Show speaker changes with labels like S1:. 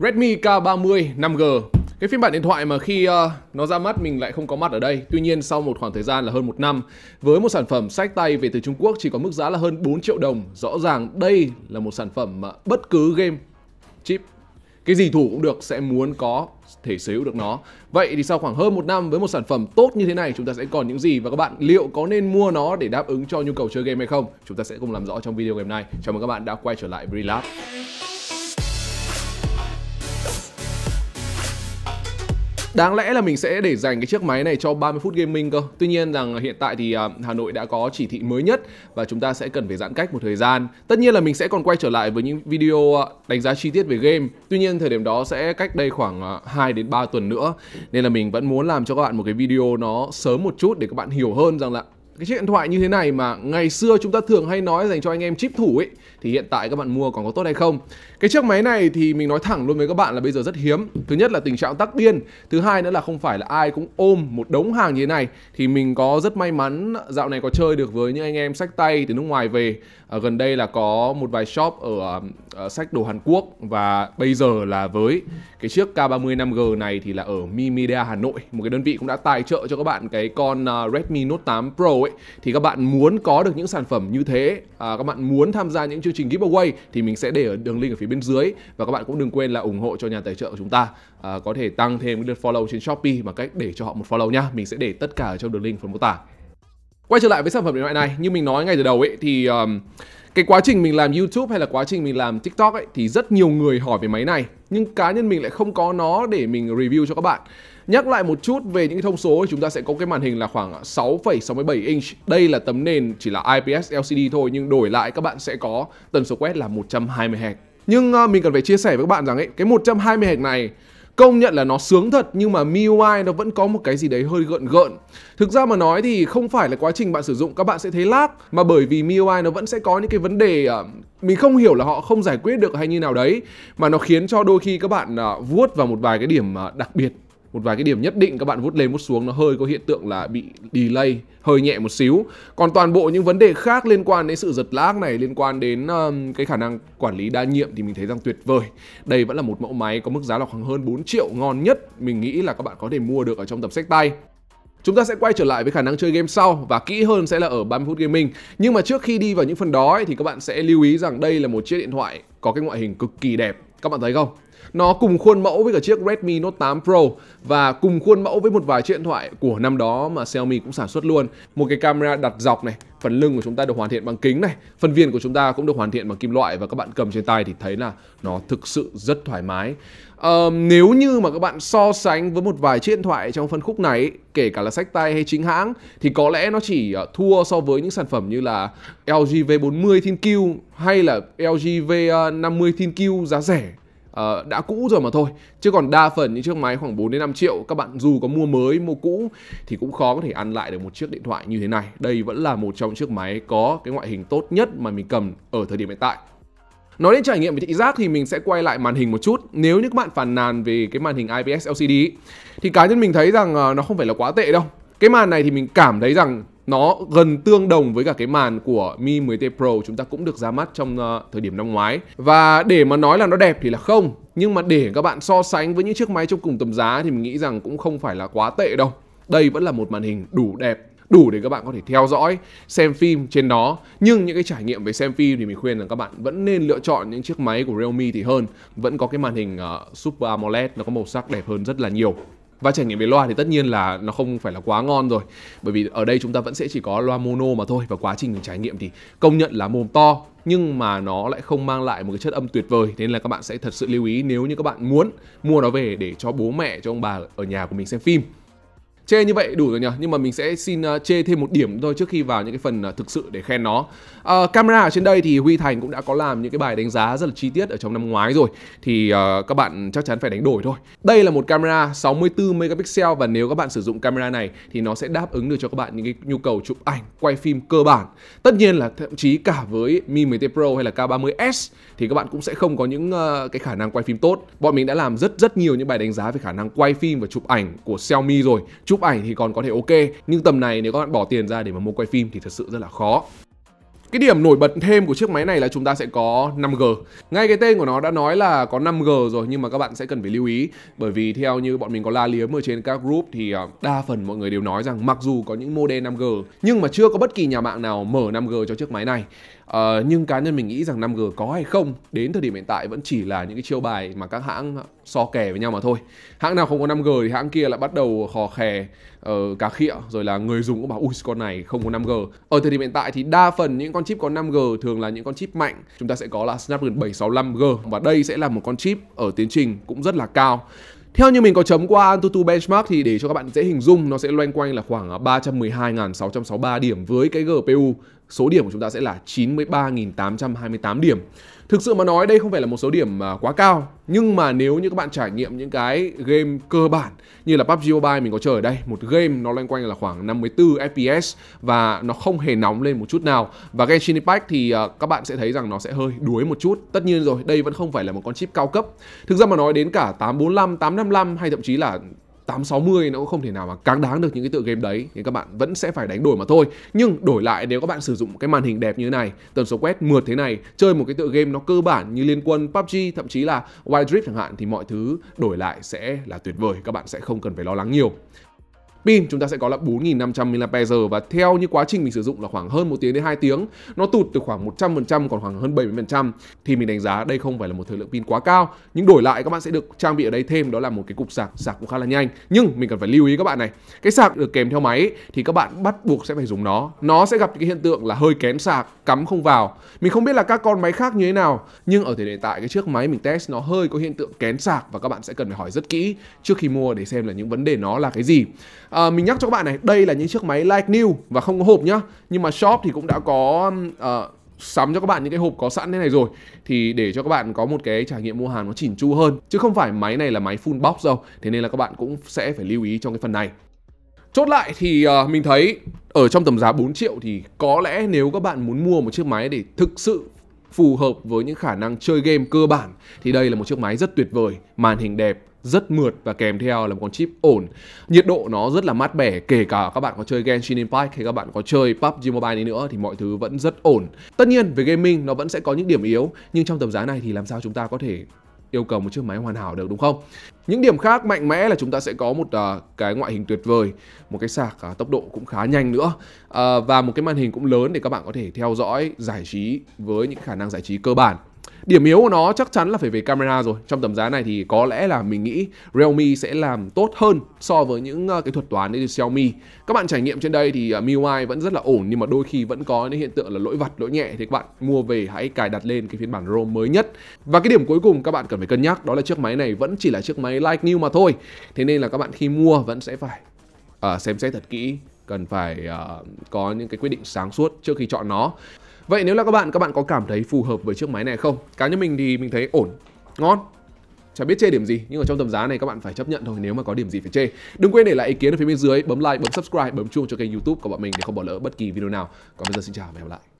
S1: Redmi K30 5G cái phiên bản điện thoại mà khi uh, nó ra mắt mình lại không có mặt ở đây Tuy nhiên sau một khoảng thời gian là hơn một năm Với một sản phẩm sách tay về từ Trung Quốc chỉ có mức giá là hơn 4 triệu đồng Rõ ràng đây là một sản phẩm mà bất cứ game, chip cái gì thủ cũng được sẽ muốn có thể sở hữu được nó Vậy thì sau khoảng hơn một năm với một sản phẩm tốt như thế này chúng ta sẽ còn những gì Và các bạn liệu có nên mua nó để đáp ứng cho nhu cầu chơi game hay không Chúng ta sẽ cùng làm rõ trong video ngày hôm nay Chào mừng các bạn đã quay trở lại Brillab Đáng lẽ là mình sẽ để dành cái chiếc máy này cho 30 phút gaming cơ. Tuy nhiên rằng hiện tại thì à, Hà Nội đã có chỉ thị mới nhất và chúng ta sẽ cần phải giãn cách một thời gian. Tất nhiên là mình sẽ còn quay trở lại với những video à, đánh giá chi tiết về game. Tuy nhiên thời điểm đó sẽ cách đây khoảng 2 à, đến 3 tuần nữa. Nên là mình vẫn muốn làm cho các bạn một cái video nó sớm một chút để các bạn hiểu hơn rằng là cái chiếc điện thoại như thế này mà ngày xưa chúng ta thường hay nói dành cho anh em chip thủ ấy thì hiện tại các bạn mua còn có tốt hay không cái chiếc máy này thì mình nói thẳng luôn với các bạn là bây giờ rất hiếm thứ nhất là tình trạng tắc điên thứ hai nữa là không phải là ai cũng ôm một đống hàng như thế này thì mình có rất may mắn dạo này có chơi được với những anh em sách tay từ nước ngoài về ở ờ, gần đây là có một vài shop ở, ở ờ, sách đồ Hàn Quốc và bây giờ là với cái chiếc K30 5G này thì là ở Mi Media Hà Nội một cái đơn vị cũng đã tài trợ cho các bạn cái con ờ, Redmi Note 8 Pro ấy thì các bạn muốn có được những sản phẩm như thế à, các bạn muốn tham gia những chương trình giveaway thì mình sẽ để ở đường link ở phía bên dưới và các bạn cũng đừng quên là ủng hộ cho nhà tài trợ của chúng ta à, có thể tăng thêm cái lượt follow trên Shopee bằng cách để cho họ một follow nhá mình sẽ để tất cả ở trong đường link phần mô tả quay trở lại với sản phẩm điện thoại này như mình nói ngay từ đầu ấy thì um, cái quá trình mình làm YouTube hay là quá trình mình làm TikTok ấy thì rất nhiều người hỏi về máy này nhưng cá nhân mình lại không có nó để mình review cho các bạn Nhắc lại một chút về những thông số thì chúng ta sẽ có cái màn hình là khoảng 6,67 inch. Đây là tấm nền chỉ là IPS LCD thôi nhưng đổi lại các bạn sẽ có tần số quét là 120 Hz. Nhưng uh, mình cần phải chia sẻ với các bạn rằng ấy, cái 120 Hz này công nhận là nó sướng thật nhưng mà MIUI nó vẫn có một cái gì đấy hơi gợn gợn. Thực ra mà nói thì không phải là quá trình bạn sử dụng các bạn sẽ thấy lag mà bởi vì MIUI nó vẫn sẽ có những cái vấn đề uh, mình không hiểu là họ không giải quyết được hay như nào đấy mà nó khiến cho đôi khi các bạn uh, vuốt vào một vài cái điểm uh, đặc biệt một vài cái điểm nhất định các bạn vút lên vút xuống nó hơi có hiện tượng là bị delay hơi nhẹ một xíu còn toàn bộ những vấn đề khác liên quan đến sự giật lag này liên quan đến um, cái khả năng quản lý đa nhiệm thì mình thấy rằng tuyệt vời đây vẫn là một mẫu máy có mức giá là khoảng hơn 4 triệu ngon nhất mình nghĩ là các bạn có thể mua được ở trong tập sách tay Chúng ta sẽ quay trở lại với khả năng chơi game sau và kỹ hơn sẽ là ở 30 phút gaming. Nhưng mà trước khi đi vào những phần đó ấy, thì các bạn sẽ lưu ý rằng đây là một chiếc điện thoại có cái ngoại hình cực kỳ đẹp. Các bạn thấy không? Nó cùng khuôn mẫu với cả chiếc Redmi Note 8 Pro và cùng khuôn mẫu với một vài chiếc điện thoại của năm đó mà Xiaomi cũng sản xuất luôn. Một cái camera đặt dọc này, phần lưng của chúng ta được hoàn thiện bằng kính này, phần viền của chúng ta cũng được hoàn thiện bằng kim loại và các bạn cầm trên tay thì thấy là nó thực sự rất thoải mái. Uh, nếu như mà các bạn so sánh với một vài chiếc điện thoại trong phân khúc này kể cả là sách tay hay chính hãng thì có lẽ nó chỉ ờ, thua so với những sản phẩm như là LG V40 ThinQ hay là LG V50 ThinQ giá rẻ uh, đã cũ rồi mà thôi chứ còn đa phần những chiếc máy khoảng 4 đến 5 triệu các bạn dù có mua mới mua cũ thì cũng khó có thể ăn lại được một chiếc điện thoại như thế này đây vẫn là một trong chiếc máy có cái ngoại hình tốt nhất mà mình cầm ở thời điểm hiện tại Nói đến trải nghiệm về thị giác thì mình sẽ quay lại màn hình một chút. Nếu như các bạn phàn nàn về cái màn hình IPS LCD thì cá nhân mình thấy rằng ờ, nó không phải là quá tệ đâu. Cái màn này thì mình cảm thấy rằng nó gần tương đồng với cả cái màn của Mi 10T Pro chúng ta cũng được ra mắt trong uh, thời điểm năm ngoái. Và để mà nói là nó đẹp thì là không, nhưng mà để các bạn so sánh với những chiếc máy trong cùng tầm giá thì mình nghĩ rằng cũng không phải là quá tệ đâu. Đây vẫn là một màn hình đủ đẹp đủ để các bạn có thể theo dõi, xem phim trên đó. Nhưng những cái trải nghiệm về xem phim thì mình khuyên là các bạn vẫn nên lựa chọn những chiếc máy của Realme thì hơn. Vẫn có cái màn hình uh, Super AMOLED nó có màu sắc đẹp hơn rất là nhiều và trải nghiệm về loa thì tất nhiên là nó không phải là quá ngon rồi bởi vì ở đây chúng ta vẫn sẽ chỉ có loa mono mà thôi và quá trình trải nghiệm thì công nhận là mồm to nhưng mà nó lại không mang lại một cái chất âm tuyệt vời nên là các bạn sẽ thật sự lưu ý nếu như các bạn muốn mua nó về để cho bố mẹ cho ông bà ở nhà của mình xem phim Chê như vậy đủ rồi nhỉ Nhưng mà mình sẽ xin uh, chê thêm một điểm thôi trước khi vào những cái phần uh, thực sự để khen nó uh, Camera ở trên đây thì Huy Thành cũng đã có làm những cái bài đánh giá rất là chi tiết ở trong năm ngoái rồi Thì uh, các bạn chắc chắn phải đánh đổi thôi Đây là một camera 64 megapixel Và nếu các bạn sử dụng camera này thì nó sẽ đáp ứng được cho các bạn những cái nhu cầu chụp ảnh, quay phim cơ bản Tất nhiên là thậm chí cả với Mi 10T Pro hay là K30S Thì các bạn cũng sẽ không có những uh, cái khả năng quay phim tốt Bọn mình đã làm rất rất nhiều những bài đánh giá về khả năng quay phim và chụp ảnh của Xiaomi rồi chụp ảnh thì còn có thể ok nhưng tầm này nếu các bạn bỏ tiền ra để mà mua quay phim thì thật sự rất là khó cái điểm nổi bật thêm của chiếc máy này là chúng ta sẽ có 5G. Ngay cái tên của nó đã nói là có 5G rồi nhưng mà các bạn sẽ cần phải lưu ý bởi vì theo như bọn mình có la liếm ở trên các group thì ờ, đa phần mọi người đều nói rằng mặc dù có những model 5G nhưng mà chưa có bất kỳ nhà mạng nào mở 5G cho chiếc máy này. Uh, nhưng cá nhân mình nghĩ rằng 5G có hay không đến thời điểm hiện tại vẫn chỉ là những cái chiêu bài mà các hãng so kè với nhau mà thôi. Hãng nào không có 5G thì hãng kia lại bắt đầu khò khè uh, cá khịa rồi là người dùng cũng bảo ui con này không có 5G. Ở thời điểm hiện tại thì đa phần những con chip có 5G thường là những con chip mạnh. Chúng ta sẽ có là Snapdragon 765G và đây sẽ là một con chip ở tiến trình cũng rất là cao. Theo như mình có chấm qua Antutu Benchmark thì để cho các bạn dễ hình dung nó sẽ loanh quanh là khoảng 312.663 điểm với cái GPU số điểm của chúng ta sẽ là 93.828 điểm. Thực sự mà nói đây không phải là một số điểm à, quá cao nhưng mà nếu như các bạn trải nghiệm những cái game cơ bản như là PUBG Mobile mình có chơi ở đây, một game nó loanh quanh là khoảng 54 FPS và nó không hề nóng lên một chút nào. Và Genshin Impact thì à, các bạn sẽ thấy rằng nó sẽ hơi đuối một chút. Tất nhiên rồi, đây vẫn không phải là một con chip cao cấp. Thực ra mà nói đến cả 845, 855 hay thậm chí là 860 nó cũng không thể nào mà càng đáng được những cái tựa game đấy thì các bạn vẫn sẽ phải đánh đổi mà thôi nhưng đổi lại nếu các bạn sử dụng cái màn hình đẹp như thế này tần số quét mượt thế này chơi một cái tựa game nó cơ bản như liên quân PUBG thậm chí là Wild Rift chẳng hạn thì mọi thứ đổi lại sẽ là tuyệt vời các bạn sẽ không cần phải lo lắng nhiều pin chúng ta sẽ có là 4.500 mAh và theo như quá trình mình sử dụng là khoảng hơn 1 tiếng đến 2 tiếng nó tụt từ khoảng 100% còn khoảng hơn 70% thì mình đánh giá đây không phải là một thời lượng pin quá cao nhưng đổi lại các bạn sẽ được trang bị ở đây thêm đó là một cái cục sạc sạc cũng khá là nhanh nhưng mình cần phải lưu ý các bạn này cái sạc được kèm theo máy thì các bạn bắt buộc sẽ phải dùng nó nó sẽ gặp cái hiện tượng là hơi kén sạc cắm không vào mình không biết là các con máy khác như thế nào nhưng ở thời điểm tại cái chiếc máy mình test nó hơi có hiện tượng kén sạc và các bạn sẽ cần phải hỏi rất kỹ trước khi mua để xem là những vấn đề nó là cái gì à, mình nhắc cho các bạn này đây là những chiếc máy like new và không có hộp nhá nhưng mà shop thì cũng đã có uh, sắm cho các bạn những cái hộp có sẵn thế này rồi thì để cho các bạn có một cái trải nghiệm mua hàng nó chỉn chu hơn chứ không phải máy này là máy full box đâu thế nên là các bạn cũng sẽ phải lưu ý trong cái phần này Chốt lại thì uh, mình thấy ở trong tầm giá 4 triệu thì có lẽ nếu các bạn muốn mua một chiếc máy để thực sự phù hợp với những khả năng chơi game cơ bản thì đây là một chiếc máy rất tuyệt vời, màn hình đẹp, rất mượt và kèm theo là một con chip ổn nhiệt độ nó rất là mát mẻ kể cả các bạn có chơi Genshin Impact hay các bạn có chơi PUBG Mobile đi nữa thì mọi thứ vẫn rất ổn tất nhiên về gaming nó vẫn sẽ có những điểm yếu nhưng trong tầm giá này thì làm sao chúng ta có thể yêu cầu một chiếc máy hoàn hảo được đúng không? Những điểm khác mạnh mẽ là chúng ta sẽ có một uh, cái ngoại hình tuyệt vời, một cái sạc uh, tốc độ cũng khá nhanh nữa uh, và một cái màn hình cũng lớn để các bạn có thể theo dõi giải trí với những khả năng giải trí cơ bản Điểm yếu của nó chắc chắn là phải về camera rồi. Trong tầm giá này thì có lẽ là mình nghĩ Realme sẽ làm tốt hơn so với những ờ, cái thuật toán như Xiaomi. Các bạn trải nghiệm trên đây thì ờ, MIUI vẫn rất là ổn nhưng mà đôi khi vẫn có những hiện tượng là lỗi vặt, lỗi nhẹ thì các bạn mua về hãy cài đặt lên cái phiên bản ROM mới nhất. Và cái điểm cuối cùng các bạn cần phải cân nhắc đó là chiếc máy này vẫn chỉ là chiếc máy like new mà thôi. Thế nên là các bạn khi mua vẫn sẽ phải uh, xem xét thật kỹ cần phải uh, có những cái quyết định sáng suốt trước khi chọn nó Vậy nếu là các bạn, các bạn có cảm thấy phù hợp với chiếc máy này không? Cá nhân mình thì mình thấy ổn, ngon, chả biết chê điểm gì nhưng ở trong tầm giá này các bạn phải chấp nhận thôi nếu mà có điểm gì phải chê đừng quên để lại ý kiến ở phía bên dưới bấm like bấm subscribe bấm chuông cho kênh youtube của bọn mình để không bỏ lỡ bất kỳ video nào còn bây giờ xin chào và hẹn gặp lại